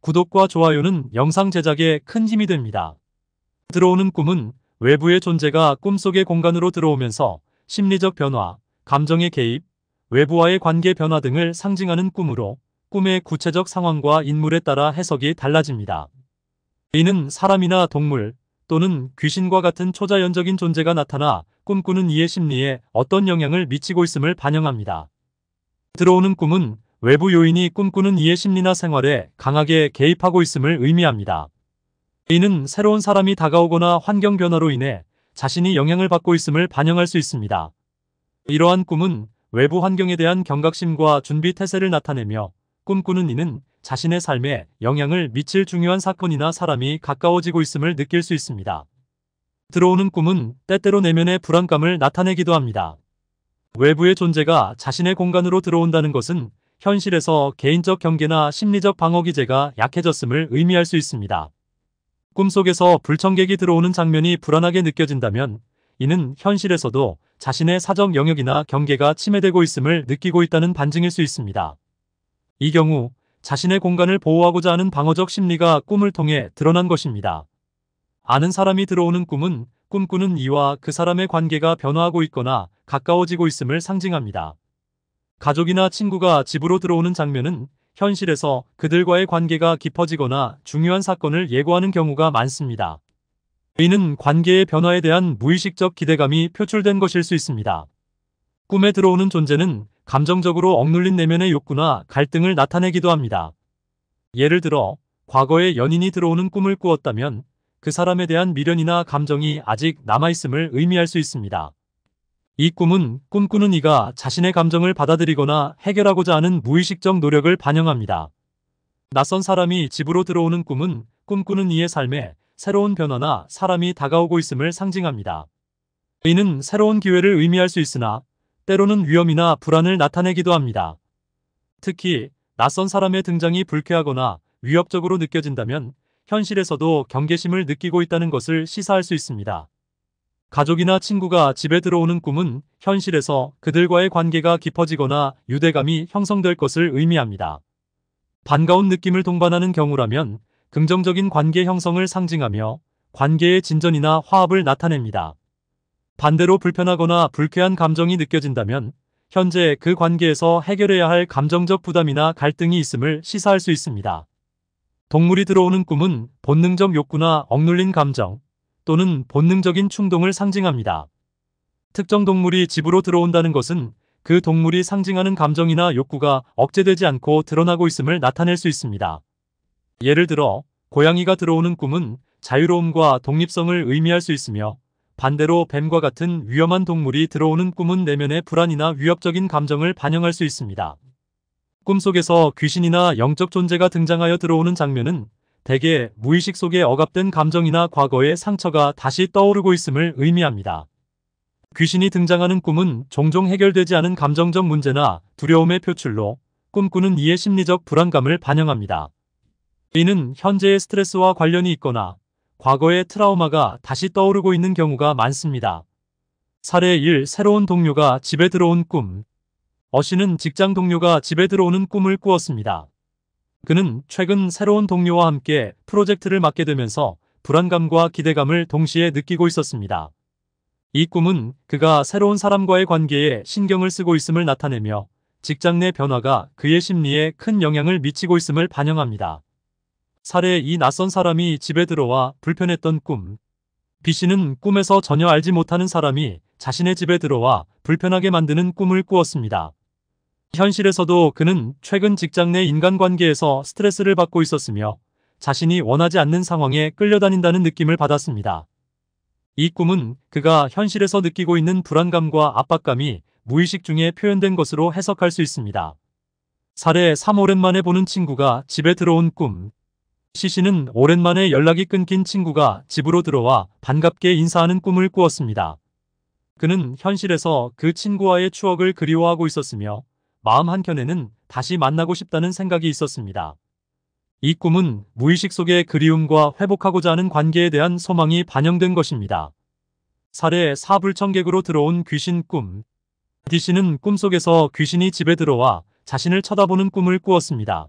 구독과 좋아요는 영상 제작에 큰 힘이 됩니다. 들어오는 꿈은 외부의 존재가 꿈속의 공간으로 들어오면서 심리적 변화, 감정의 개입, 외부와의 관계 변화 등을 상징하는 꿈으로 꿈의 구체적 상황과 인물에 따라 해석이 달라집니다. 이는 사람이나 동물 또는 귀신과 같은 초자연적인 존재가 나타나 꿈꾸는 이의 심리에 어떤 영향을 미치고 있음을 반영합니다. 들어오는 꿈은 외부 요인이 꿈꾸는 이의 심리나 생활에 강하게 개입하고 있음을 의미합니다. 이는 새로운 사람이 다가오거나 환경 변화로 인해 자신이 영향을 받고 있음을 반영할 수 있습니다. 이러한 꿈은 외부 환경에 대한 경각심과 준비 태세를 나타내며 꿈꾸는 이는 자신의 삶에 영향을 미칠 중요한 사건이나 사람이 가까워지고 있음을 느낄 수 있습니다. 들어오는 꿈은 때때로 내면의 불안감을 나타내기도 합니다. 외부의 존재가 자신의 공간으로 들어온다는 것은 현실에서 개인적 경계나 심리적 방어 기제가 약해졌음을 의미할 수 있습니다. 꿈속에서 불청객이 들어오는 장면이 불안하게 느껴진다면 이는 현실에서도 자신의 사정 영역이나 경계가 침해되고 있음을 느끼고 있다는 반증일 수 있습니다. 이 경우 자신의 공간을 보호하고자 하는 방어적 심리가 꿈을 통해 드러난 것입니다. 아는 사람이 들어오는 꿈은 꿈꾸는 이와 그 사람의 관계가 변화하고 있거나 가까워지고 있음을 상징합니다. 가족이나 친구가 집으로 들어오는 장면은 현실에서 그들과의 관계가 깊어지거나 중요한 사건을 예고하는 경우가 많습니다. 이는 관계의 변화에 대한 무의식적 기대감이 표출된 것일 수 있습니다. 꿈에 들어오는 존재는 감정적으로 억눌린 내면의 욕구나 갈등을 나타내기도 합니다. 예를 들어 과거에 연인이 들어오는 꿈을 꾸었다면 그 사람에 대한 미련이나 감정이 아직 남아있음을 의미할 수 있습니다. 이 꿈은 꿈꾸는 이가 자신의 감정을 받아들이거나 해결하고자 하는 무의식적 노력을 반영합니다. 낯선 사람이 집으로 들어오는 꿈은 꿈꾸는 이의 삶에 새로운 변화나 사람이 다가오고 있음을 상징합니다. 이는 새로운 기회를 의미할 수 있으나 때로는 위험이나 불안을 나타내기도 합니다. 특히 낯선 사람의 등장이 불쾌하거나 위협적으로 느껴진다면 현실에서도 경계심을 느끼고 있다는 것을 시사할 수 있습니다. 가족이나 친구가 집에 들어오는 꿈은 현실에서 그들과의 관계가 깊어지거나 유대감이 형성될 것을 의미합니다. 반가운 느낌을 동반하는 경우라면 긍정적인 관계 형성을 상징하며 관계의 진전이나 화합을 나타냅니다. 반대로 불편하거나 불쾌한 감정이 느껴진다면 현재 그 관계에서 해결해야 할 감정적 부담이나 갈등이 있음을 시사할 수 있습니다. 동물이 들어오는 꿈은 본능적 욕구나 억눌린 감정, 또는 본능적인 충동을 상징합니다. 특정 동물이 집으로 들어온다는 것은 그 동물이 상징하는 감정이나 욕구가 억제되지 않고 드러나고 있음을 나타낼 수 있습니다. 예를 들어 고양이가 들어오는 꿈은 자유로움과 독립성을 의미할 수 있으며 반대로 뱀과 같은 위험한 동물이 들어오는 꿈은 내면의 불안이나 위협적인 감정을 반영할 수 있습니다. 꿈속에서 귀신이나 영적 존재가 등장하여 들어오는 장면은 대개 무의식 속에 억압된 감정이나 과거의 상처가 다시 떠오르고 있음을 의미합니다. 귀신이 등장하는 꿈은 종종 해결되지 않은 감정적 문제나 두려움의 표출로 꿈꾸는 이의 심리적 불안감을 반영합니다. 이는 현재의 스트레스와 관련이 있거나 과거의 트라우마가 다시 떠오르고 있는 경우가 많습니다. 사례 1. 새로운 동료가 집에 들어온 꿈 어씨는 직장 동료가 집에 들어오는 꿈을 꾸었습니다. 그는 최근 새로운 동료와 함께 프로젝트를 맡게 되면서 불안감과 기대감을 동시에 느끼고 있었습니다. 이 꿈은 그가 새로운 사람과의 관계에 신경을 쓰고 있음을 나타내며 직장 내 변화가 그의 심리에 큰 영향을 미치고 있음을 반영합니다. 사례 이 낯선 사람이 집에 들어와 불편했던 꿈. B씨는 꿈에서 전혀 알지 못하는 사람이 자신의 집에 들어와 불편하게 만드는 꿈을 꾸었습니다. 현실에서도 그는 최근 직장 내 인간관계에서 스트레스를 받고 있었으며 자신이 원하지 않는 상황에 끌려다닌다는 느낌을 받았습니다. 이 꿈은 그가 현실에서 느끼고 있는 불안감과 압박감이 무의식 중에 표현된 것으로 해석할 수 있습니다. 사례 3 오랜만에 보는 친구가 집에 들어온 꿈 시신은 오랜만에 연락이 끊긴 친구가 집으로 들어와 반갑게 인사하는 꿈을 꾸었습니다. 그는 현실에서 그 친구와의 추억을 그리워하고 있었으며 마음 한켠에는 다시 만나고 싶다는 생각이 있었습니다. 이 꿈은 무의식 속의 그리움과 회복하고자 하는 관계에 대한 소망이 반영된 것입니다. 사례 사불청객으로 들어온 귀신 꿈 디씨는 꿈속에서 귀신이 집에 들어와 자신을 쳐다보는 꿈을 꾸었습니다.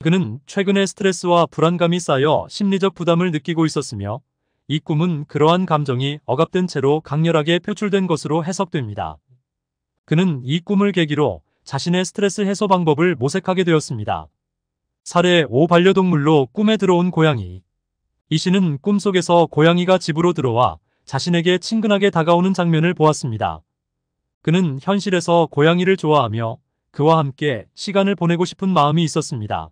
그는 최근에 스트레스와 불안감이 쌓여 심리적 부담을 느끼고 있었으며 이 꿈은 그러한 감정이 억압된 채로 강렬하게 표출된 것으로 해석됩니다. 그는 이 꿈을 계기로 자신의 스트레스 해소 방법을 모색하게 되었습니다. 사례 5 반려동물로 꿈에 들어온 고양이 이 씨는 꿈속에서 고양이가 집으로 들어와 자신에게 친근하게 다가오는 장면을 보았습니다. 그는 현실에서 고양이를 좋아하며 그와 함께 시간을 보내고 싶은 마음이 있었습니다.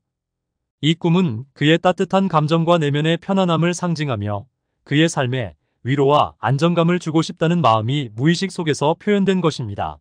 이 꿈은 그의 따뜻한 감정과 내면의 편안함을 상징하며 그의 삶에 위로와 안정감을 주고 싶다는 마음이 무의식 속에서 표현된 것입니다.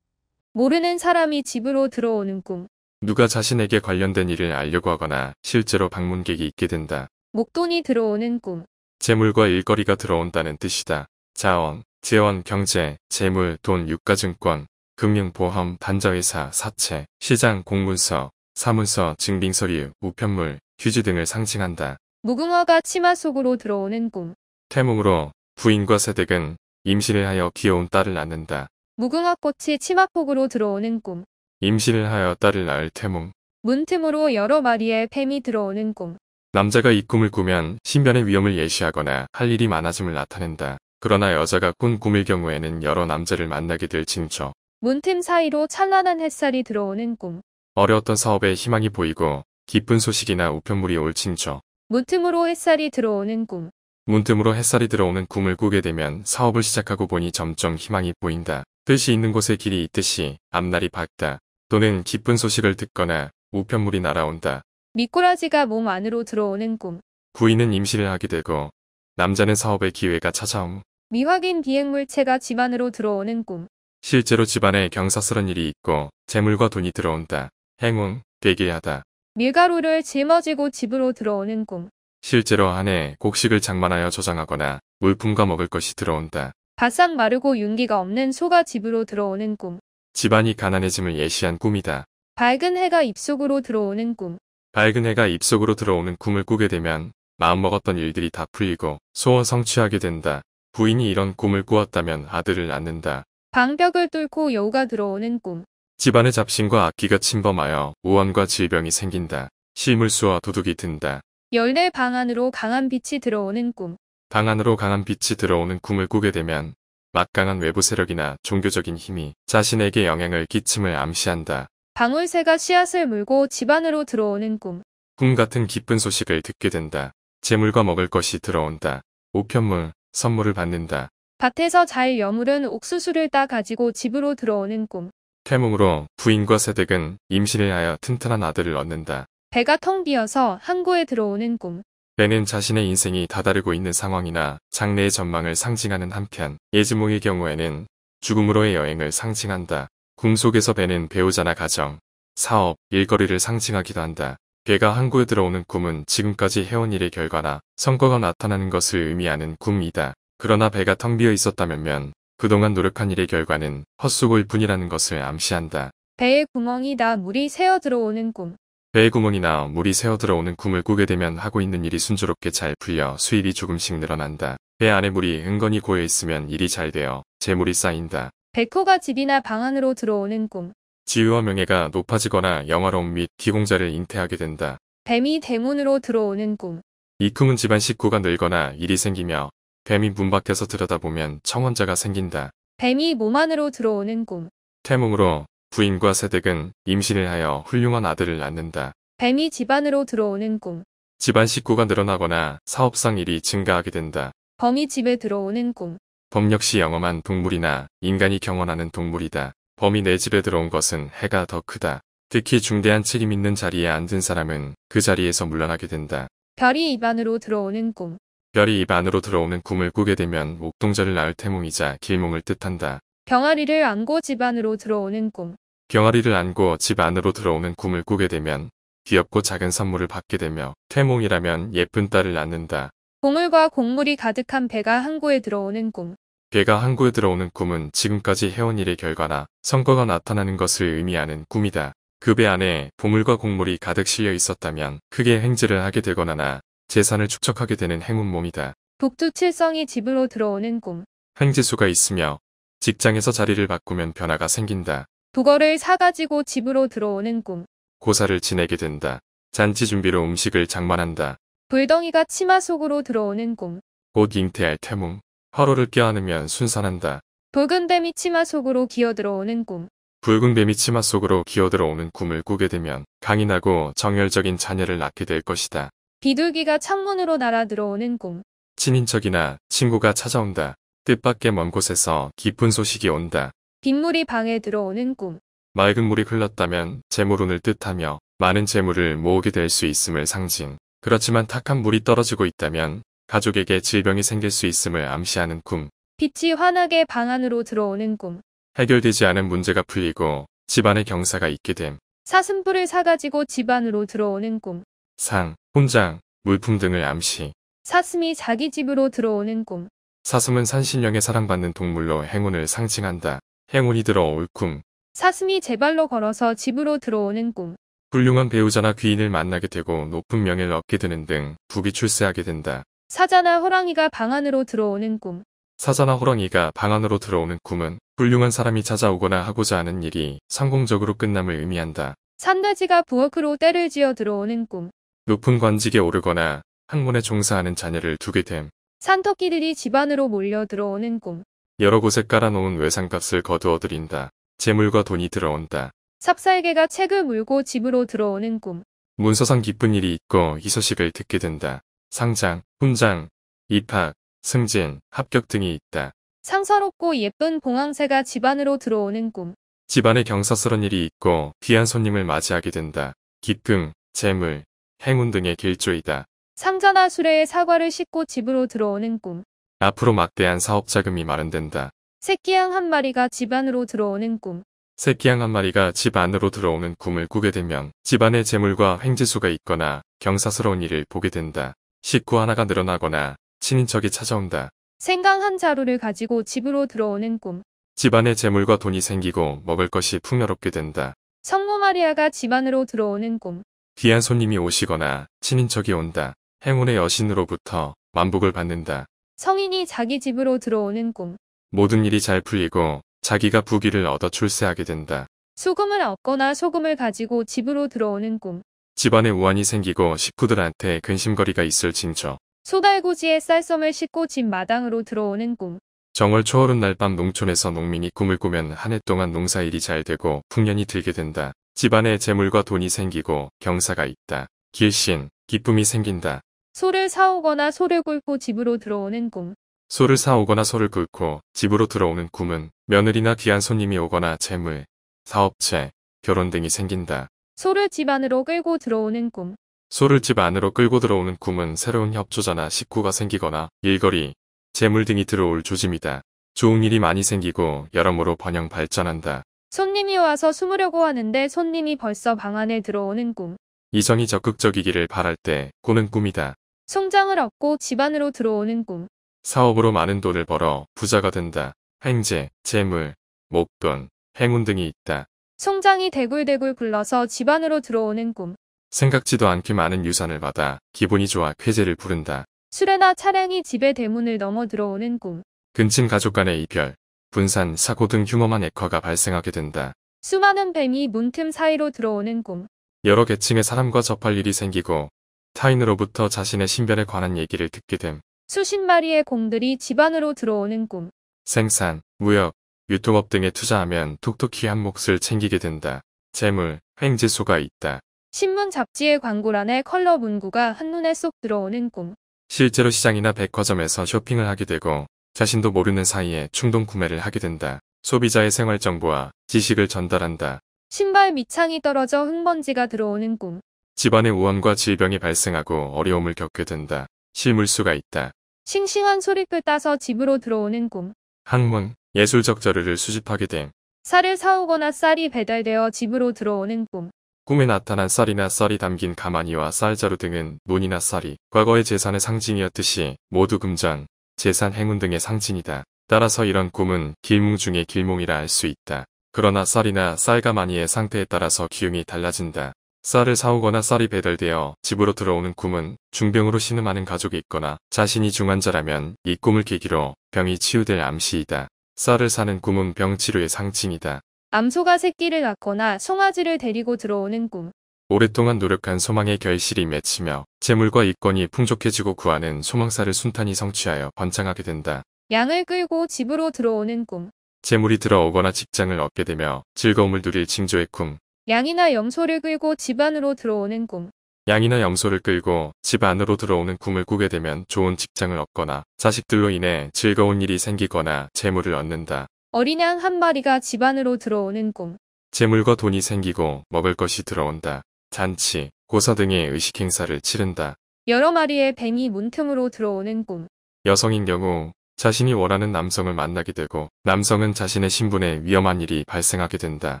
모르는 사람이 집으로 들어오는 꿈. 누가 자신에게 관련된 일을 알려고 하거나 실제로 방문객이 있게 된다. 목돈이 들어오는 꿈. 재물과 일거리가 들어온다는 뜻이다. 자원, 재원, 경제, 재물, 돈, 유가증권, 금융보험, 단자회사, 사채, 시장, 공문서, 사문서, 증빙서류, 우편물, 휴지 등을 상징한다. 무궁화가 치마 속으로 들어오는 꿈. 태몽으로 부인과 세댁은 임신을 하여 귀여운 딸을 낳는다. 무궁화꽃이 치마폭으로 들어오는 꿈. 임신을 하여 딸을 낳을 태몽. 문틈으로 여러 마리의 뱀이 들어오는 꿈. 남자가 이 꿈을 꾸면 신변의 위험을 예시하거나 할 일이 많아짐을 나타낸다. 그러나 여자가 꾼 꿈일 경우에는 여러 남자를 만나게 될 징조. 문틈 사이로 찬란한 햇살이 들어오는 꿈. 어려웠던 사업에 희망이 보이고 기쁜 소식이나 우편물이 올 징조. 문틈으로 햇살이 들어오는 꿈. 문틈으로 햇살이 들어오는 꿈을 꾸게 되면 사업을 시작하고 보니 점점 희망이 보인다. 뜻이 있는 곳에 길이 있듯이 앞날이 밝다. 또는 기쁜 소식을 듣거나 우편물이 날아온다. 미꾸라지가 몸 안으로 들어오는 꿈. 부인은 임신을 하게 되고 남자는 사업의 기회가 찾아옴. 미확인 비행물체가 집안으로 들어오는 꿈. 실제로 집안에 경사스런 일이 있고 재물과 돈이 들어온다. 행운, 괴기하다. 밀가루를 짊어지고 집으로 들어오는 꿈. 실제로 안에 곡식을 장만하여 저장하거나 물품과 먹을 것이 들어온다. 바싹 마르고 윤기가 없는 소가 집으로 들어오는 꿈. 집안이 가난해짐을 예시한 꿈이다. 밝은 해가 입속으로 들어오는 꿈. 밝은 해가 입속으로 들어오는 꿈을 꾸게 되면 마음먹었던 일들이 다 풀리고 소원 성취하게 된다. 부인이 이런 꿈을 꾸었다면 아들을 낳는다. 방벽을 뚫고 여우가 들어오는 꿈. 집안의 잡신과 악기가 침범하여 우환과 질병이 생긴다. 실물수와 도둑이 든다. 열네 방 안으로 강한 빛이 들어오는 꿈. 방 안으로 강한 빛이 들어오는 꿈을 꾸게 되면 막강한 외부 세력이나 종교적인 힘이 자신에게 영향을 끼침을 암시한다. 방울새가 씨앗을 물고 집안으로 들어오는 꿈. 꿈 같은 기쁜 소식을 듣게 된다. 재물과 먹을 것이 들어온다. 우편물, 선물을 받는다. 밭에서 잘 여물은 옥수수를 따 가지고 집으로 들어오는 꿈. 태몽으로 부인과 새댁은 임신을 하여 튼튼한 아들을 얻는다. 배가 텅 비어서 항구에 들어오는 꿈. 배는 자신의 인생이 다다르고 있는 상황이나 장래의 전망을 상징하는 한편 예지몽의 경우에는 죽음으로의 여행을 상징한다. 궁속에서 배는 배우자나 가정, 사업, 일거리를 상징하기도 한다. 배가 항구에 들어오는 꿈은 지금까지 해온 일의 결과나 성과가 나타나는 것을 의미하는 꿈이다. 그러나 배가 텅 비어 있었다면 그동안 노력한 일의 결과는 헛수고일 뿐이라는 것을 암시한다. 배의 구멍이 나 물이 새어 들어오는 꿈. 배구멍이나 의 물이 새어들어오는 굼을 꾸게 되면 하고 있는 일이 순조롭게 잘 풀려 수입이 조금씩 늘어난다. 배 안에 물이 은근히 고여 있으면 일이 잘 되어 재물이 쌓인다. 백호가 집이나 방 안으로 들어오는 꿈. 지위와 명예가 높아지거나 영화로움 및 기공자를 잉태하게 된다. 뱀이 대문으로 들어오는 꿈. 이 꿈은 집안 식구가 늘거나 일이 생기며 뱀이 문 밖에서 들여다보면 청원자가 생긴다. 뱀이 몸 안으로 들어오는 꿈. 태몽으로 부인과 세댁은 임신을 하여 훌륭한 아들을 낳는다. 뱀이 집안으로 들어오는 꿈. 집안 식구가 늘어나거나 사업상 일이 증가하게 된다. 범이 집에 들어오는 꿈. 범 역시 영험한 동물이나 인간이 경원하는 동물이다. 범이 내 집에 들어온 것은 해가 더 크다. 특히 중대한 책임 있는 자리에 앉은 사람은 그 자리에서 물러나게 된다. 별이 입안으로 들어오는 꿈. 별이 입안으로 들어오는 꿈을 꾸게 되면 목동자를 낳을 태몽이자 길몽을 뜻한다. 병아리를 안고 집안으로 들어오는 꿈. 병아리를 안고 집 안으로 들어오는 꿈을 꾸게 되면 귀엽고 작은 선물을 받게 되며 태몽이라면 예쁜 딸을 낳는다. 곡물과 곡물이 가득한 배가 항구에 들어오는 꿈. 배가 항구에 들어오는 꿈은 지금까지 해온 일의 결과나 성과가 나타나는 것을 의미하는 꿈이다. 그 배 안에 보물과 곡물이 가득 실려 있었다면 크게 행진을 하게 되거나 재산을 축적하게 되는 행운 몸이다. 북두 칠성이 집으로 들어오는 꿈. 행지수가 있으며 직장에서 자리를 바꾸면 변화가 생긴다. 도거를 사가지고 집으로 들어오는 꿈. 고사를 지내게 된다. 잔치 준비로 음식을 장만한다. 불덩이가 치마 속으로 들어오는 꿈. 곧 잉태할 태몽. 화로를 껴안으면 순산한다. 붉은 뱀이 치마 속으로 기어들어오는 꿈. 붉은 뱀이 치마 속으로 기어들어오는 꿈을 꾸게 되면 강인하고 정열적인 자녀를 낳게 될 것이다. 비둘기가 창문으로 날아 들어오는 꿈. 친인척이나 친구가 찾아온다. 뜻밖의 먼 곳에서 기쁜 소식이 온다. 빗물이 방에 들어오는 꿈. 맑은 물이 흘렀다면 재물운을 뜻하며 많은 재물을 모으게 될 수 있음을 상징. 그렇지만 탁한 물이 떨어지고 있다면 가족에게 질병이 생길 수 있음을 암시하는 꿈. 빛이 환하게 방 안으로 들어오는 꿈. 해결되지 않은 문제가 풀리고 집안에 경사가 있게 됨. 사슴뿔을 사가지고 집안으로 들어오는 꿈. 상, 혼장, 물품 등을 암시. 사슴이 자기 집으로 들어오는 꿈. 사슴은 산신령의 사랑받는 동물로 행운을 상징한다. 행운이 들어올 꿈. 사슴이 제 발로 걸어서 집으로 들어오는 꿈. 훌륭한 배우자나 귀인을 만나게 되고 높은 명예를 얻게 되는 등 부비 출세하게 된다. 사자나 호랑이가 방 안으로 들어오는 꿈. 사자나 호랑이가 방 안으로 들어오는 꿈은 훌륭한 사람이 찾아오거나 하고자 하는 일이 성공적으로 끝남을 의미한다. 산돼지가 부엌으로 때를 지어 들어오는 꿈. 높은 관직에 오르거나 학문에 종사하는 자녀를 두게 됨. 산토끼들이 집안으로 몰려 들어오는 꿈. 여러 곳에 깔아놓은 외상값을 거두어들인다. 재물과 돈이 들어온다. 삽살개가 책을 물고 집으로 들어오는 꿈. 문서상 기쁜 일이 있고 이 소식을 듣게 된다. 상장, 훈장, 입학, 승진, 합격 등이 있다. 상서롭고 예쁜 봉황새가 집안으로 들어오는 꿈. 집안에 경사스런 일이 있고 귀한 손님을 맞이하게 된다. 기쁨, 재물, 행운 등의 길조이다. 상자나 수레에 사과를 싣고 집으로 들어오는 꿈. 앞으로 막대한 사업 자금이 마련된다. 새끼양 한 마리가 집 안으로 들어오는 꿈. 새끼양 한 마리가 집 안으로 들어오는 꿈을 꾸게 되면 집안의 재물과 횡재수가 있거나 경사스러운 일을 보게 된다. 식구 하나가 늘어나거나 친인척이 찾아온다. 생강 한 자루를 가지고 집으로 들어오는 꿈. 집안의 재물과 돈이 생기고 먹을 것이 풍요롭게 된다. 성모 마리아가 집안으로 들어오는 꿈. 귀한 손님이 오시거나 친인척이 온다. 행운의 여신으로부터 만복을 받는다. 성인이 자기 집으로 들어오는 꿈. 모든 일이 잘 풀리고 자기가 부귀를 얻어 출세하게 된다. 소금을 얻거나 소금을 가지고 집으로 들어오는 꿈. 집안에 우환이 생기고 식구들한테 근심거리가 있을 징조. 소달고지에 쌀썸을 싣고 집 마당으로 들어오는 꿈. 정월 초월은 날밤 농촌에서 농민이 꿈을 꾸면 한 해 동안 농사일이 잘 되고 풍년이 들게 된다. 집안에 재물과 돈이 생기고 경사가 있다. 길신, 기쁨이 생긴다. 소를 사오거나 소를 굴고 집으로 들어오는 꿈. 소를 사오거나 소를 굴고 집으로 들어오는 꿈은 며느리나 귀한 손님이 오거나 재물, 사업체, 결혼 등이 생긴다. 소를 집 안으로 끌고 들어오는 꿈. 소를 집 안으로 끌고 들어오는 꿈은 새로운 협조자나 식구가 생기거나 일거리, 재물 등이 들어올 조짐이다. 좋은 일이 많이 생기고 여러모로 번영 발전한다. 손님이 와서 숨으려고 하는데 손님이 벌써 방 안에 들어오는 꿈. 이성이 적극적이기를 바랄 때 꾸는 꿈이다. 송장을 얻고 집안으로 들어오는 꿈. 사업으로 많은 돈을 벌어 부자가 된다. 횡재, 재물, 목돈, 행운 등이 있다. 송장이 대굴대굴 굴러서 집안으로 들어오는 꿈. 생각지도 않게 많은 유산을 받아 기분이 좋아 쾌재를 부른다. 수레나 차량이 집에 대문을 넘어 들어오는 꿈. 근친 가족 간의 이별, 분산, 사고 등 흉험한 액화가 발생하게 된다. 수많은 뱀이 문틈 사이로 들어오는 꿈. 여러 계층의 사람과 접할 일이 생기고 타인으로부터 자신의 신변에 관한 얘기를 듣게 됨. 수십 마리의 곰들이 집안으로 들어오는 꿈. 생산, 무역, 유통업 등에 투자하면 톡톡히 한 몫을 챙기게 된다. 재물, 횡재소가 있다. 신문 잡지의 광고란에 컬러 문구가 한눈에 쏙 들어오는 꿈. 실제로 시장이나 백화점에서 쇼핑을 하게 되고 자신도 모르는 사이에 충동 구매를 하게 된다. 소비자의 생활 정보와 지식을 전달한다. 신발 밑창이 떨어져 흙먼지가 들어오는 꿈. 집안의 우환과 질병이 발생하고 어려움을 겪게 된다. 실물 수가 있다. 싱싱한 소리끝 따서 집으로 들어오는 꿈. 학문, 예술적 자료를 수집하게 됨. 쌀을 사오거나 쌀이 배달되어 집으로 들어오는 꿈. 꿈에 나타난 쌀이나 쌀이 담긴 가마니와 쌀자루 등은 논이나 쌀이 과거의 재산의 상징이었듯이 모두 금전, 재산 행운 등의 상징이다. 따라서 이런 꿈은 길몽 중의 길몽이라 할 수 있다. 그러나 쌀이나 쌀가마니의 상태에 따라서 기운이 달라진다. 쌀을 사오거나 쌀이 배달되어 집으로 들어오는 꿈은 중병으로 신음하는 가족이 있거나 자신이 중환자라면 이 꿈을 계기로 병이 치유될 암시이다. 쌀을 사는 꿈은 병 치료의 상징이다. 암소가 새끼를 낳거나 송아지를 데리고 들어오는 꿈. 오랫동안 노력한 소망의 결실이 맺히며 재물과 이권이 풍족해지고 구하는 소망사를 순탄히 성취하여 번창하게 된다. 양을 끌고 집으로 들어오는 꿈. 재물이 들어오거나 직장을 얻게 되며 즐거움을 누릴 징조의 꿈. 양이나 염소를 끌고 집 안으로 들어오는 꿈. 양이나 염소를 끌고 집 안으로 들어오는 꿈을 꾸게 되면 좋은 직장을 얻거나 자식들로 인해 즐거운 일이 생기거나 재물을 얻는다. 어린 양 한 마리가 집 안으로 들어오는 꿈. 재물과 돈이 생기고 먹을 것이 들어온다. 잔치, 고사 등의 의식 행사를 치른다. 여러 마리의 뱀이 문틈으로 들어오는 꿈. 여성인 경우 자신이 원하는 남성을 만나게 되고 남성은 자신의 신분에 위험한 일이 발생하게 된다.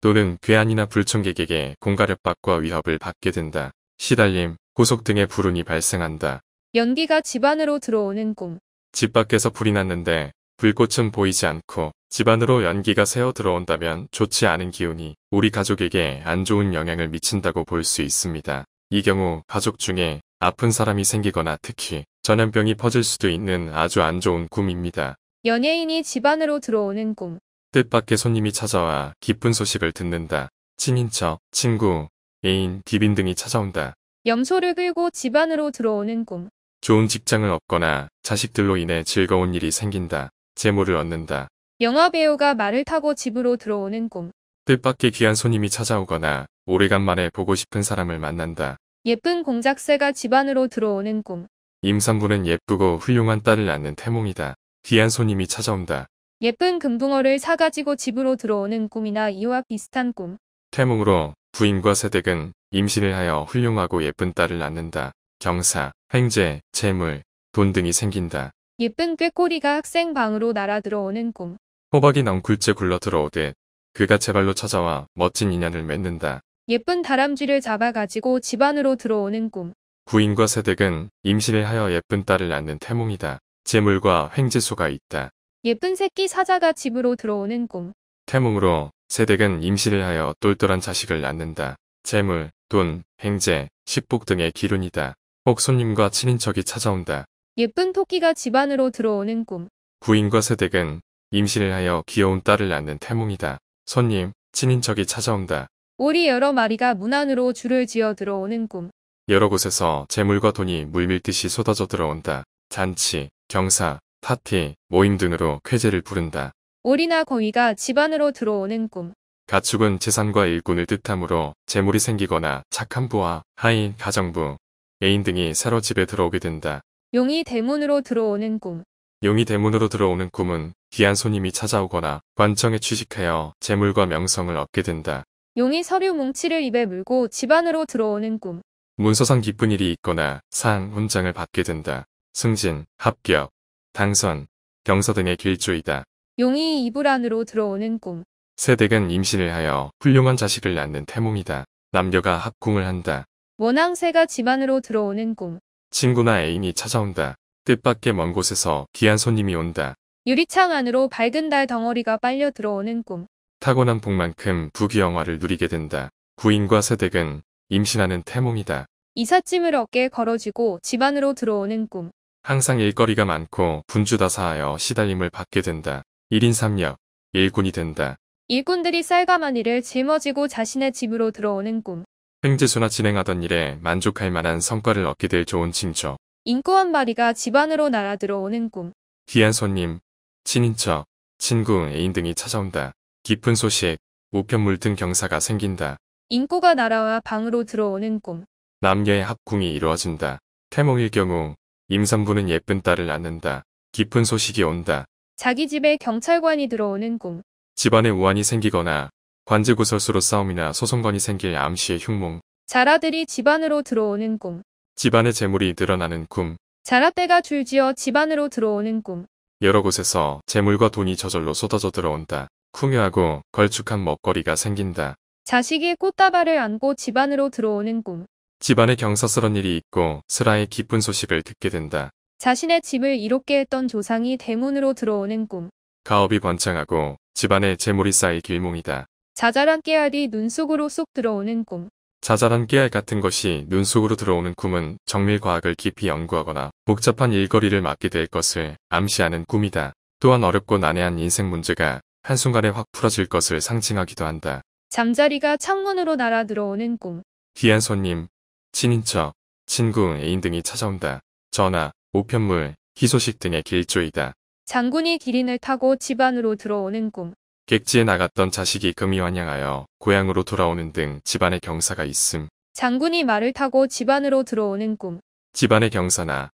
또는 괴한이나 불청객에게 공갈협박과 위협을 받게 된다. 시달림, 고속 등의 불운이 발생한다. 연기가 집 안으로 들어오는 꿈. 집 밖에서 불이 났는데 불꽃은 보이지 않고 집 안으로 연기가 새어 들어온다면 좋지 않은 기운이 우리 가족에게 안 좋은 영향을 미친다고 볼 수 있습니다. 이 경우 가족 중에 아픈 사람이 생기거나 특히 전염병이 퍼질 수도 있는 아주 안 좋은 꿈입니다. 연예인이 집 안으로 들어오는 꿈. 뜻밖의 손님이 찾아와 기쁜 소식을 듣는다. 친인척, 친구, 애인, 기빈 등이 찾아온다. 염소를 끌고 집 안으로 들어오는 꿈. 좋은 직장을 얻거나 자식들로 인해 즐거운 일이 생긴다. 재물을 얻는다. 영화배우가 말을 타고 집으로 들어오는 꿈. 뜻밖의 귀한 손님이 찾아오거나 오래간만에 보고 싶은 사람을 만난다. 예쁜 공작새가 집 안으로 들어오는 꿈. 임산부는 예쁘고 훌륭한 딸을 낳는 태몽이다. 귀한 손님이 찾아온다. 예쁜 금붕어를 사가지고 집으로 들어오는 꿈이나 이와 비슷한 꿈. 태몽으로 부인과 새댁은 임신을 하여 훌륭하고 예쁜 딸을 낳는다. 경사, 횡재, 재물, 돈 등이 생긴다. 예쁜 꾀꼬리가 학생 방으로 날아 들어오는 꿈. 호박이 넝쿨째 굴러 들어오듯 그가 제발로 찾아와 멋진 인연을 맺는다. 예쁜 다람쥐를 잡아가지고 집안으로 들어오는 꿈. 부인과 새댁은 임신을 하여 예쁜 딸을 낳는 태몽이다. 재물과 횡재소가 있다. 예쁜 새끼 사자가 집으로 들어오는 꿈. 태몽으로 세댁은 임신을 하여 똘똘한 자식을 낳는다. 재물, 돈, 행재 식복 등의 기운이다. 혹 손님과 친인척이 찾아온다. 예쁜 토끼가 집 안으로 들어오는 꿈. 부인과 세댁은 임신을 하여 귀여운 딸을 낳는 태몽이다. 손님, 친인척이 찾아온다. 오리 여러 마리가 문 안으로 줄을 지어 들어오는 꿈. 여러 곳에서 재물과 돈이 물밀듯이 쏟아져 들어온다. 잔치, 경사, 파티, 모임 등으로 쾌재를 부른다. 오리나 거위가 집안으로 들어오는 꿈. 가축은 재산과 일꾼을 뜻하므로 재물이 생기거나 착한 부와 하인, 가정부, 애인 등이 새로 집에 들어오게 된다. 용이 대문으로 들어오는 꿈. 용이 대문으로 들어오는 꿈은 귀한 손님이 찾아오거나 관청에 취직하여 재물과 명성을 얻게 된다. 용이 서류 뭉치를 입에 물고 집안으로 들어오는 꿈. 문서상 기쁜 일이 있거나 상, 훈장을 받게 된다. 승진, 합격, 당선, 경서 등의 길조이다. 용이 이불 안으로 들어오는 꿈. 세댁은 임신을 하여 훌륭한 자식을 낳는 태몽이다. 남녀가 합궁을 한다. 원앙새가 집 안으로 들어오는 꿈. 친구나 애인이 찾아온다. 뜻밖의 먼 곳에서 귀한 손님이 온다. 유리창 안으로 밝은 달 덩어리가 빨려 들어오는 꿈. 타고난 복만큼 부귀영화를 누리게 된다. 부인과 세댁은 임신하는 태몽이다. 이삿짐을 어깨에 걸어지고집 안으로 들어오는 꿈. 항상 일거리가 많고 분주다사하여 시달림을 받게 된다. 1인 3역, 일군이 된다. 일꾼들이 쌀가마니를 짊어지고 자신의 집으로 들어오는 꿈. 횡재수나 진행하던 일에 만족할 만한 성과를 얻게 될 좋은 징조. 인구 한 마리가 집안으로 날아 들어오는 꿈. 귀한 손님, 친인척, 친구, 애인 등이 찾아온다. 깊은 소식, 우편물 등 경사가 생긴다. 인구가 날아와 방으로 들어오는 꿈. 남녀의 합궁이 이루어진다. 태몽일 경우 임산부는 예쁜 딸을 낳는다. 깊은 소식이 온다. 자기 집에 경찰관이 들어오는 꿈. 집안에 우환이 생기거나 관제구설수로 싸움이나 소송건이 생길 암시의 흉몽. 자라들이 집안으로 들어오는 꿈. 집안의 재물이 늘어나는 꿈. 자라떼가 줄지어 집안으로 들어오는 꿈. 여러 곳에서 재물과 돈이 저절로 쏟아져 들어온다. 풍요하고 걸쭉한 먹거리가 생긴다. 자식이 꽃다발을 안고 집안으로 들어오는 꿈. 집안에 경사스런 일이 있고 슬아의 기쁜 소식을 듣게 된다. 자신의 집을 이롭게 했던 조상이 대문으로 들어오는 꿈. 가업이 번창하고 집안에 재물이 쌓일 길몽이다. 자잘한 깨알이 눈속으로 쏙 들어오는 꿈. 자잘한 깨알 같은 것이 눈속으로 들어오는 꿈은 정밀과학을 깊이 연구하거나 복잡한 일거리를 맡게 될 것을 암시하는 꿈이다. 또한 어렵고 난해한 인생 문제가 한순간에 확 풀어질 것을 상징하기도 한다. 잠자리가 창문으로 날아 들어오는 꿈. 귀한 손님, 친인척, 친구, 애인 등이 찾아온다. 전화, 우편물, 희소식 등의 길조이다. 장군이 기린을 타고 집안으로 들어오는 꿈. 객지에 나갔던 자식이 금이 환영하여 고향으로 돌아오는 등 집안의 경사가 있음. 장군이 말을 타고 집안으로 들어오는 꿈. 집안의 경사나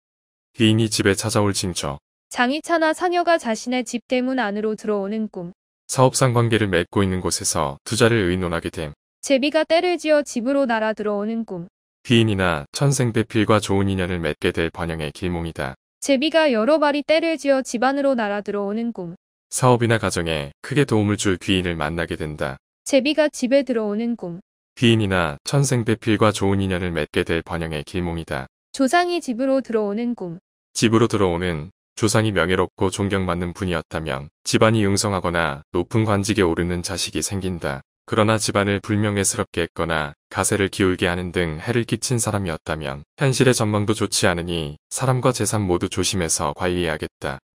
귀인이 집에 찾아올 징조. 장이차나 사녀가 자신의 집 대문 안으로 들어오는 꿈. 사업상 관계를 맺고 있는 곳에서 투자를 의논하게 됨. 제비가 때를 지어 집으로 날아 들어오는 꿈. 귀인이나 천생배필과 좋은 인연을 맺게 될 번영의 길몽이다. 제비가 여러 마리 떼를 지어 집안으로 날아들어오는 꿈. 사업이나 가정에 크게 도움을 줄 귀인을 만나게 된다. 제비가 집에 들어오는 꿈. 귀인이나 천생배필과 좋은 인연을 맺게 될 번영의 길몽이다. 조상이 집으로 들어오는 꿈. 집으로 들어오는 조상이 명예롭고 존경받는 분이었다면 집안이 융성하거나 높은 관직에 오르는 자식이 생긴다. 그러나 집안을 불명예스럽게 했거나 가세를 기울게 하는 등 해를 끼친 사람이었다면 현실의 전망도 좋지 않으니 사람과 재산 모두 조심해서 관리해야겠다.